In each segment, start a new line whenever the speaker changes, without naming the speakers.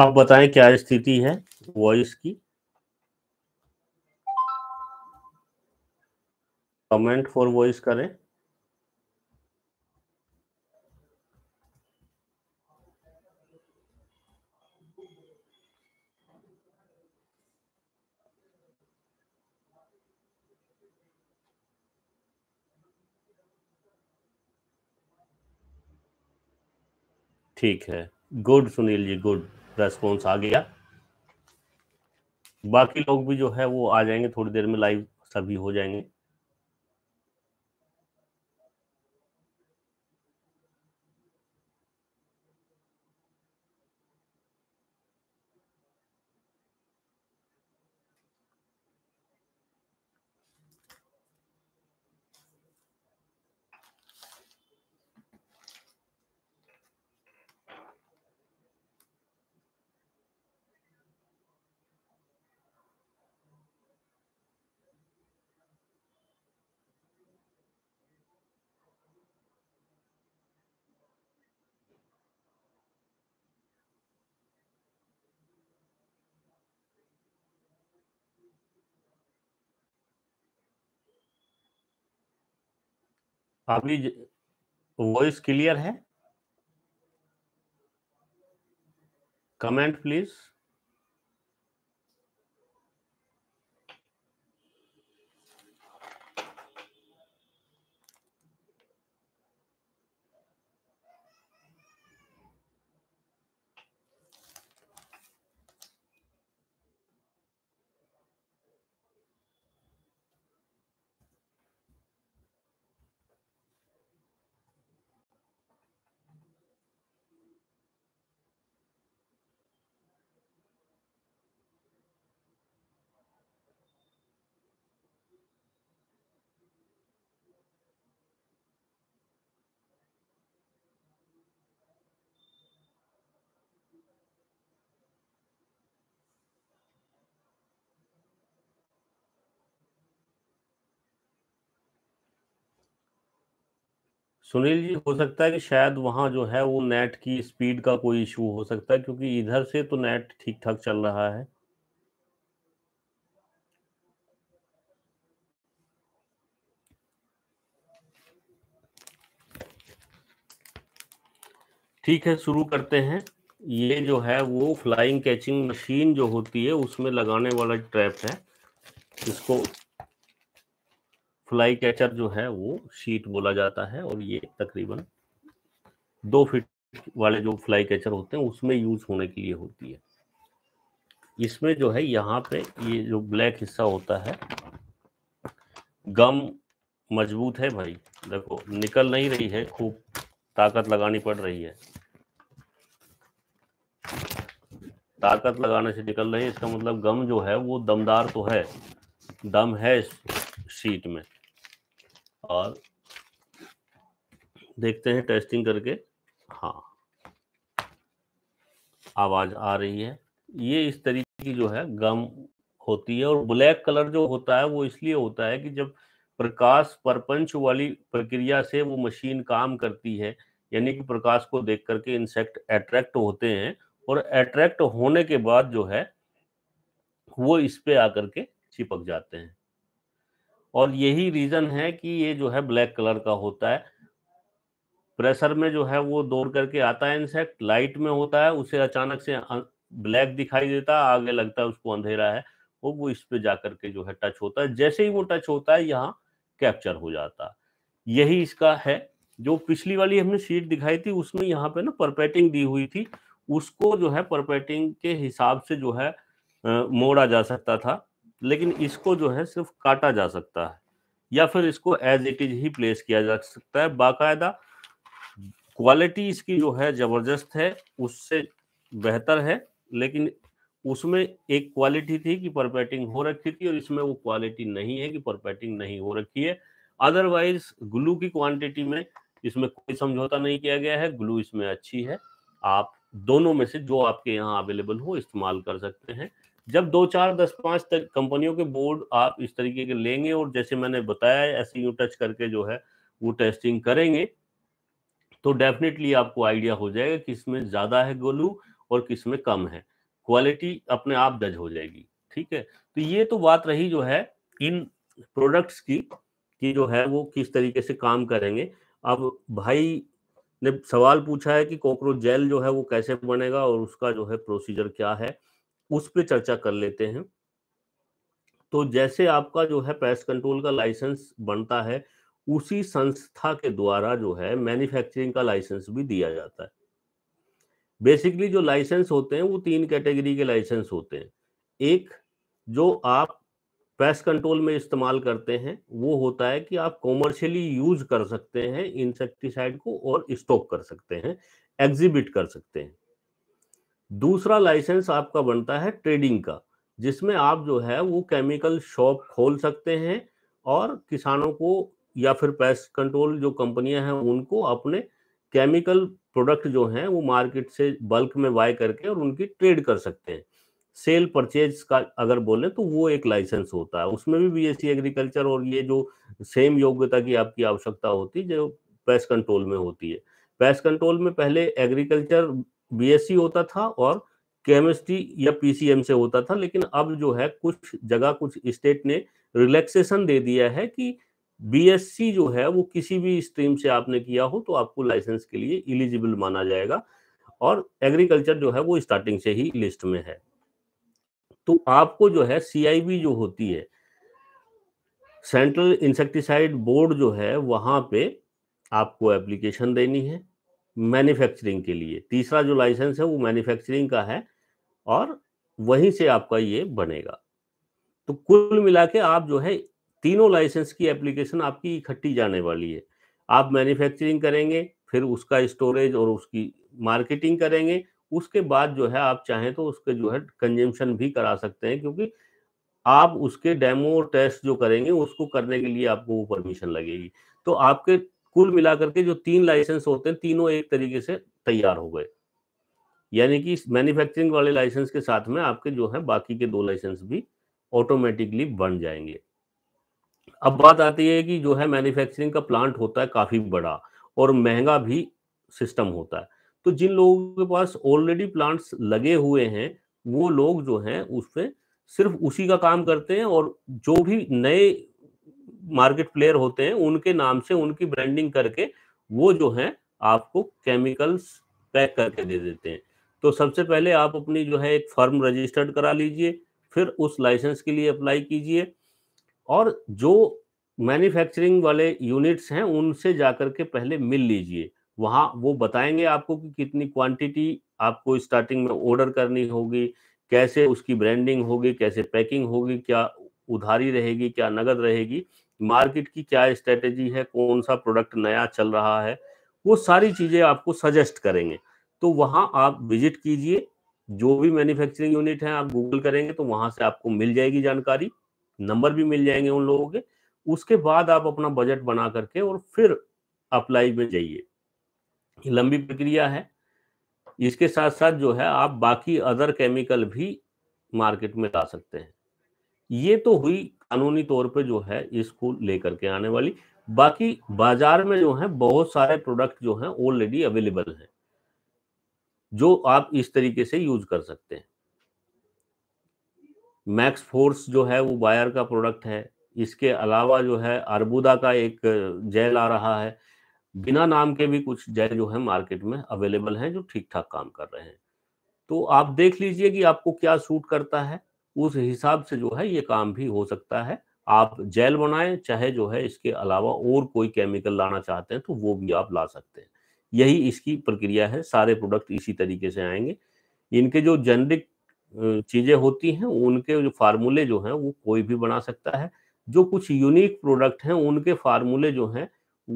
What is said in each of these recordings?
आप बताएं क्या स्थिति है वॉइस की कमेंट फॉर वॉइस करें ठीक है good Sunil ji good response आ गया बाकी लोग भी जो है वो आ जाएंगे थोड़ी देर में लाइव सभी हो जाएंगे अभी वॉइस क्लियर है कमेंट प्लीज सुनील जी हो सकता है कि शायद वहाँ जो है वो नेट की स्पीड का कोई इशू हो सकता है क्योंकि इधर से तो नेट ठीक ठाक चल रहा है ठीक है शुरू करते हैं ये जो है वो फ्लाइंग कैचिंग मशीन जो होती है उसमें लगाने वाला ट्रैप है इसको फ्लाई कैचर जो है वो शीट बोला जाता है और ये तकरीबन दो फीट वाले जो फ्लाई कैचर होते हैं उसमें यूज होने के लिए होती है इसमें जो है यहाँ पे ये जो ब्लैक हिस्सा होता है गम मजबूत है भाई देखो निकल नहीं रही है खूब ताकत लगानी पड़ रही है ताकत लगाने से निकल रही है इसका मतलब गम जो है वो दमदार तो है दम है इस शीट में और देखते हैं टेस्टिंग करके हाँ आवाज आ रही है ये इस तरीके की जो है गम होती है और ब्लैक कलर जो होता है वो इसलिए होता है कि जब प्रकाश परपंच वाली प्रक्रिया से वो मशीन काम करती है यानी कि प्रकाश को देख करके इंसेक्ट अट्रैक्ट होते हैं और अट्रैक्ट होने के बाद जो है वो इस पे आकर के चिपक जाते हैं और यही रीजन है कि ये जो है ब्लैक कलर का होता है प्रेशर में जो है वो दौड़ करके आता है इंसेक्ट लाइट में होता है उसे अचानक से अं, ब्लैक दिखाई देता है आगे लगता है उसको अंधेरा है और वो इस पे जाकर के जो है टच होता है जैसे ही वो टच होता है यहाँ कैप्चर हो जाता यही इसका है जो पिछली वाली हमने सीट दिखाई थी उसमें यहाँ पे ना परपेटिंग दी हुई थी उसको जो है परपेटिंग के हिसाब से जो है मोड़ा जा सकता था लेकिन इसको जो है सिर्फ काटा जा सकता है या फिर इसको एज इट इज ही प्लेस किया जा सकता है बाकायदा क्वालिटी इसकी जो है जबरदस्त है उससे बेहतर है लेकिन उसमें एक क्वालिटी थी कि परपैटिंग हो रखी थी और इसमें वो क्वालिटी नहीं है कि परपैटिंग नहीं हो रखी है अदरवाइज ग्लू की क्वांटिटी में इसमें कोई समझौता नहीं किया गया है ग्लू इसमें अच्छी है आप दोनों में से जो आपके यहाँ अवेलेबल हो इस्तेमाल कर सकते हैं जब दो चार दस पांच तक कंपनियों के बोर्ड आप इस तरीके के लेंगे और जैसे मैंने बताया ऐसे यू टच करके जो है वो टेस्टिंग करेंगे तो डेफिनेटली आपको आइडिया हो जाएगा कि इसमें ज्यादा है गोलू और किस में कम है क्वालिटी अपने आप जज हो जाएगी ठीक है तो ये तो बात रही जो है इन प्रोडक्ट्स की कि जो है वो किस तरीके से काम करेंगे अब भाई ने सवाल पूछा है कि कॉकरोच जेल जो है वो कैसे बनेगा और उसका जो है प्रोसीजर क्या है उस पर चर्चा कर लेते हैं तो जैसे आपका जो है पेस्ट कंट्रोल का लाइसेंस बनता है उसी संस्था के द्वारा जो है मैन्युफैक्चरिंग का लाइसेंस भी दिया जाता है बेसिकली जो लाइसेंस होते हैं वो तीन कैटेगरी के लाइसेंस होते हैं एक जो आप पेस्ट कंट्रोल में इस्तेमाल करते हैं वो होता है कि आप कॉमर्शियली यूज कर सकते हैं इंसेक्टिसाइड को और स्टॉक कर सकते हैं एग्जिबिट कर सकते हैं दूसरा लाइसेंस आपका बनता है ट्रेडिंग का जिसमें आप जो है वो केमिकल शॉप खोल सकते हैं और किसानों को या फिर पेस्ट कंट्रोल जो कंपनियां हैं उनको अपने केमिकल प्रोडक्ट जो हैं वो मार्केट से बल्क में बाय करके और उनकी ट्रेड कर सकते हैं सेल परचेज का अगर बोले तो वो एक लाइसेंस होता है उसमें भी बीएससी एग्रीकल्चर e और ये जो सेम योग्यता की आपकी आवश्यकता होती है जो पेस्ट कंट्रोल में होती है पेस्ट कंट्रोल में पहले एग्रीकल्चर बीएससी e होता था और केमिस्ट्री या पीसीएम से होता था लेकिन अब जो है कुछ जगह कुछ स्टेट ने रिलैक्सेशन दे दिया है कि बीएससी e जो है वो किसी भी स्ट्रीम से आपने किया हो तो आपको लाइसेंस के लिए इलिजिबल माना जाएगा और एग्रीकल्चर जो है वो स्टार्टिंग से ही लिस्ट में है तो आपको जो है सीआईबी जो होती है सेंट्रल इंसेक्टिसाइड बोर्ड जो है वहां पे आपको एप्लीकेशन देनी है मैन्युफैक्चरिंग के लिए तीसरा जो लाइसेंस है वो मैन्युफैक्चरिंग का है और वहीं से आपका ये बनेगा तो कुल मिला के आप जो है तीनों लाइसेंस की एप्लीकेशन आपकी इकट्ठी जाने वाली है आप मैन्युफैक्चरिंग करेंगे फिर उसका स्टोरेज और उसकी मार्केटिंग करेंगे उसके बाद जो है आप चाहें तो उसके जो है कंजम्पशन भी करा सकते हैं क्योंकि आप उसके डेमो टेस्ट जो करेंगे उसको करने के लिए आपको वो परमिशन लगेगी तो आपके कुल मिलाकर के जो तीन लाइसेंस होते हैं तीनों एक तरीके से तैयार हो गए यानी कि मैन्युफैक्चरिंग वाले लाइसेंस के साथ में आपके जो है बाकी के दो लाइसेंस भी ऑटोमेटिकली बन जाएंगे अब बात आती है कि जो है मैन्युफैक्चरिंग का प्लांट होता है काफी बड़ा और महंगा भी सिस्टम होता है तो जिन लोगों के पास ऑलरेडी प्लांट्स लगे हुए हैं वो लोग जो हैं उस पर सिर्फ उसी का काम करते हैं और जो भी नए मार्केट प्लेयर होते हैं उनके नाम से उनकी ब्रांडिंग करके वो जो है आपको केमिकल्स पैक करके दे देते हैं तो सबसे पहले आप अपनी जो है एक फर्म रजिस्टर्ड करा लीजिए फिर उस लाइसेंस के लिए अप्लाई कीजिए और जो मैन्युफैक्चरिंग वाले यूनिट्स हैं उनसे जाकर के पहले मिल लीजिए वहाँ वो बताएंगे आपको कि कितनी क्वांटिटी आपको स्टार्टिंग में ऑर्डर करनी होगी कैसे उसकी ब्रांडिंग होगी कैसे पैकिंग होगी क्या उधारी रहेगी क्या नगद रहेगी मार्केट की क्या स्ट्रेटेजी है कौन सा प्रोडक्ट नया चल रहा है वो सारी चीज़ें आपको सजेस्ट करेंगे तो वहां आप विजिट कीजिए जो भी मैन्युफैक्चरिंग यूनिट है आप गूगल करेंगे तो वहां से आपको मिल जाएगी जानकारी नंबर भी मिल जाएंगे उन लोगों के उसके बाद आप अपना बजट बना करके और फिर अप्लाई में जाइए लंबी प्रक्रिया है इसके साथ साथ जो है आप बाकी अदर केमिकल भी मार्केट में ला सकते हैं ये तो हुई कानूनी तौर पे जो है इसको लेकर के आने वाली बाकी बाजार में जो है बहुत सारे प्रोडक्ट जो है ऑलरेडी अवेलेबल हैं जो आप इस तरीके से यूज कर सकते हैं मैक्स फोर्स जो है वो बायर का प्रोडक्ट है इसके अलावा जो है अर्बुदा का एक जेल आ रहा है बिना नाम के भी कुछ जेल जो है मार्केट में अवेलेबल हैं जो ठीक ठाक काम कर रहे हैं तो आप देख लीजिए कि आपको क्या सूट करता है उस हिसाब से जो है ये काम भी हो सकता है आप जेल बनाएं चाहे जो है इसके अलावा और कोई केमिकल लाना चाहते हैं तो वो भी आप ला सकते हैं यही इसकी प्रक्रिया है सारे प्रोडक्ट इसी तरीके से आएंगे इनके जो जेनरिक चीजें होती हैं उनके जो फार्मूले जो हैं वो कोई भी बना सकता है जो कुछ यूनिक प्रोडक्ट हैं उनके फार्मूले जो हैं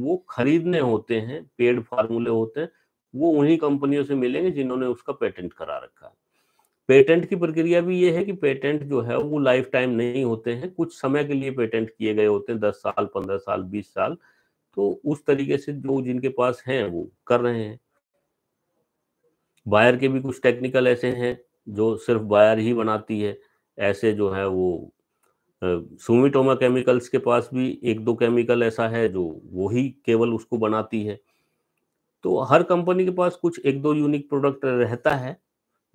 वो खरीदने होते हैं पेड फार्मूले होते हैं वो उन्हीं कंपनियों से मिलेंगे जिन्होंने उसका पेटेंट करा रखा है पेटेंट की प्रक्रिया भी ये है कि पेटेंट जो है वो लाइफ टाइम नहीं होते हैं कुछ समय के लिए पेटेंट किए गए होते हैं दस साल पंद्रह साल बीस साल तो उस तरीके से जो जिनके पास हैं वो कर रहे हैं बायर के भी कुछ टेक्निकल ऐसे हैं जो सिर्फ बायर ही बनाती है ऐसे जो है वो सुमिटोमा केमिकल्स के पास भी एक दो केमिकल ऐसा है जो वो ही केवल उसको बनाती है तो हर कंपनी के पास कुछ एक दो यूनिक प्रोडक्ट रहता है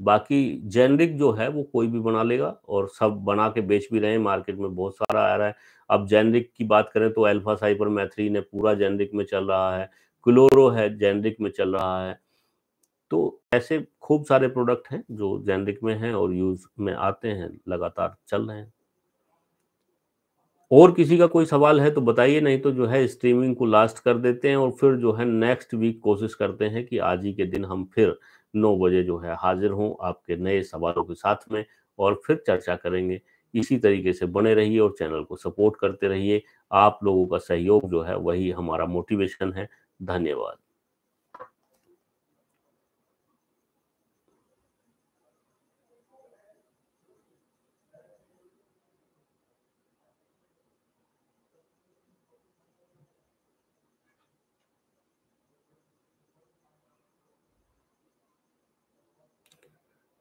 बाकी जेनरिक जो है वो कोई भी बना लेगा और सब बना के बेच भी रहे हैं मार्केट में बहुत सारा आ रहा है अब जेनरिक की बात करें तो अल्फा साइपर मैथ्रीन है पूरा जेनरिक में चल रहा है क्लोरो है जेनरिक में चल रहा है तो ऐसे खूब सारे प्रोडक्ट हैं जो जेनरिक में हैं और यूज में आते हैं लगातार चल रहे हैं और किसी का कोई सवाल है तो बताइए नहीं तो जो है स्ट्रीमिंग को लास्ट कर देते हैं और फिर जो है नेक्स्ट वीक कोशिश करते हैं कि आज ही के दिन हम फिर नौ बजे जो है हाजिर हूँ आपके नए सवालों के साथ में और फिर चर्चा करेंगे इसी तरीके से बने रहिए और चैनल को सपोर्ट करते रहिए आप लोगों का सहयोग जो है वही हमारा मोटिवेशन है धन्यवाद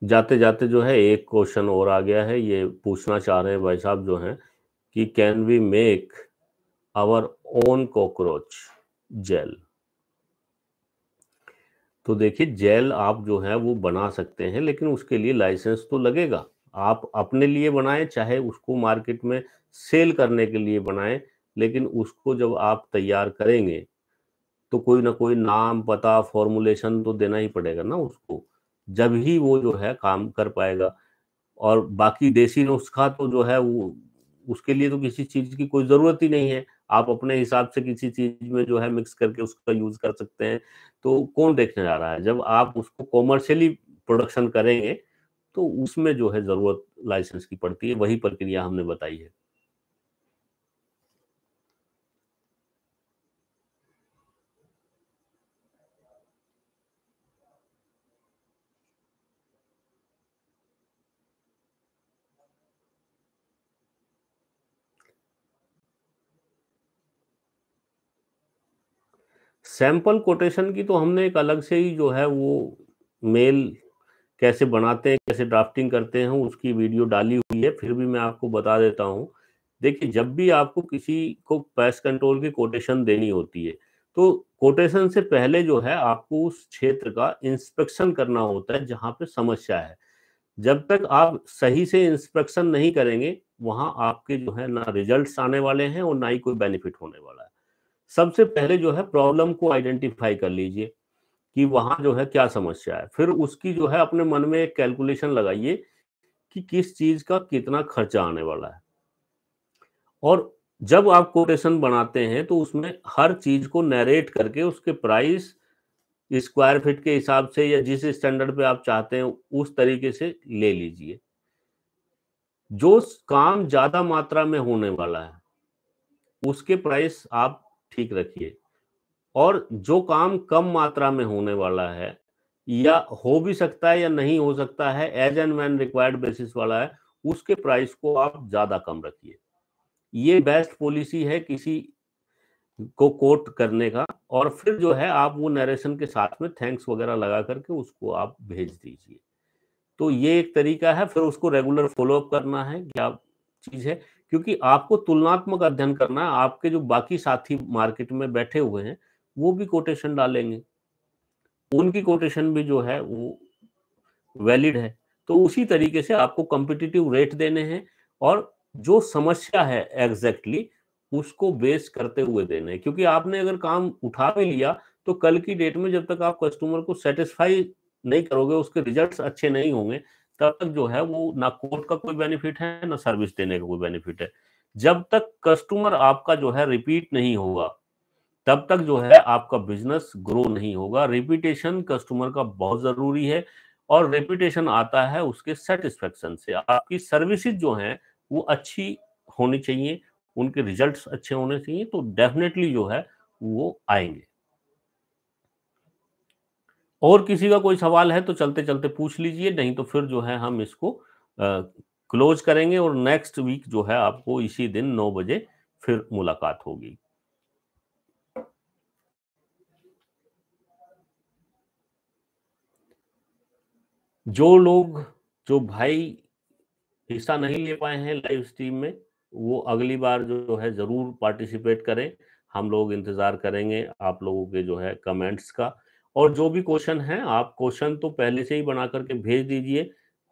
जाते जाते जो है एक क्वेश्चन और आ गया है ये पूछना चाह रहे हैं भाई साहब जो हैं कि can we make our own cockroach gel तो देखिए जेल आप जो है वो बना सकते हैं लेकिन उसके लिए लाइसेंस तो लगेगा आप अपने लिए बनाए चाहे उसको मार्केट में सेल करने के लिए बनाए लेकिन उसको जब आप तैयार करेंगे तो कोई ना कोई नाम पता फॉर्मुलेशन तो देना ही पड़ेगा ना उसको जब ही वो जो है काम कर पाएगा और बाकी देसी नुस्खा तो जो है वो उसके लिए तो किसी चीज की कोई जरूरत ही नहीं है आप अपने हिसाब से किसी चीज में जो है मिक्स करके उसका यूज कर सकते हैं तो कौन देखने जा रहा है जब आप उसको कॉमर्शियली प्रोडक्शन करेंगे तो उसमें जो है जरूरत लाइसेंस की पड़ती है वही प्रक्रिया हमने बताई है सैंपल कोटेशन की तो हमने एक अलग से ही जो है वो मेल कैसे बनाते हैं कैसे ड्राफ्टिंग करते हैं उसकी वीडियो डाली हुई है फिर भी मैं आपको बता देता हूँ देखिए जब भी आपको किसी को पैस कंट्रोल की कोटेशन देनी होती है तो कोटेशन से पहले जो है आपको उस क्षेत्र का इंस्पेक्शन करना होता है जहाँ पे समस्या है जब तक आप सही से इंस्पेक्शन नहीं करेंगे वहाँ आपके जो है ना रिजल्ट्स आने वाले हैं और ना ही कोई बेनिफिट होने वाला है सबसे पहले जो है प्रॉब्लम को आइडेंटिफाई कर लीजिए कि वहां जो है क्या समस्या है फिर उसकी जो है अपने मन में एक कैलकुलेशन लगाइए कि किस चीज का कितना खर्चा आने वाला है और जब आप कोटेशन बनाते हैं तो उसमें हर चीज को नरेट करके उसके प्राइस स्क्वायर फीट के हिसाब से या जिस स्टैंडर्ड पे आप चाहते हैं उस तरीके से ले लीजिए जो काम ज्यादा मात्रा में होने वाला है उसके प्राइस आप ठीक रखिए और जो काम कम मात्रा में होने वाला है या हो भी सकता है या नहीं हो सकता है as and when required basis वाला है उसके प्राइस को आप ज्यादा कम रखिए ये बेस्ट पॉलिसी है किसी को कोट करने का और फिर जो है आप वो नरेशन के साथ में थैंक्स वगैरह लगा करके उसको आप भेज दीजिए तो ये एक तरीका है फिर उसको रेगुलर फॉलोअप करना है क्या चीज है क्योंकि आपको तुलनात्मक अध्ययन करना है आपके जो बाकी साथी मार्केट में बैठे हुए हैं वो भी कोटेशन डालेंगे उनकी कोटेशन भी जो है वो वैलिड है तो उसी तरीके से आपको कॉम्पिटिटिव रेट देने हैं और जो समस्या है एग्जैक्टली exactly, उसको बेस करते हुए देने हैं क्योंकि आपने अगर काम उठा भी लिया तो कल की डेट में जब तक आप कस्टमर को सेटिस्फाई नहीं करोगे उसके रिजल्ट्स अच्छे नहीं होंगे तब तक जो है वो ना कोर्ट का कोई बेनिफिट है ना सर्विस देने का कोई बेनिफिट है जब तक कस्टमर आपका जो है रिपीट नहीं होगा तब तक जो है आपका बिजनेस ग्रो नहीं होगा रिपीटेशन कस्टमर का बहुत जरूरी है और रिपीटेशन आता है उसके सेटिस्फेक्शन से आपकी सर्विसेज जो हैं वो अच्छी होनी चाहिए उनके रिजल्ट्स अच्छे होने चाहिए तो डेफिनेटली जो है वो आएंगे और किसी का कोई सवाल है तो चलते चलते पूछ लीजिए नहीं तो फिर जो है हम इसको क्लोज करेंगे और नेक्स्ट वीक जो है आपको इसी दिन नौ बजे फिर मुलाकात होगी जो लोग जो भाई हिस्सा नहीं ले पाए हैं लाइव स्ट्रीम में वो अगली बार जो है जरूर पार्टिसिपेट करें हम लोग इंतजार करेंगे आप लोगों के जो है कमेंट्स का और जो भी क्वेश्चन है आप क्वेश्चन तो पहले से ही बना करके भेज दीजिए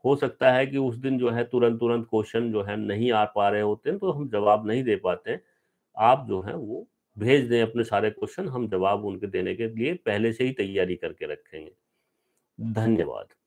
हो सकता है कि उस दिन जो है तुरंत तुरंत क्वेश्चन जो है नहीं आ पा रहे होते हैं तो हम जवाब नहीं दे पाते हैं आप जो है वो भेज दें अपने सारे क्वेश्चन हम जवाब उनके देने के लिए पहले से ही तैयारी करके रखेंगे धन्यवाद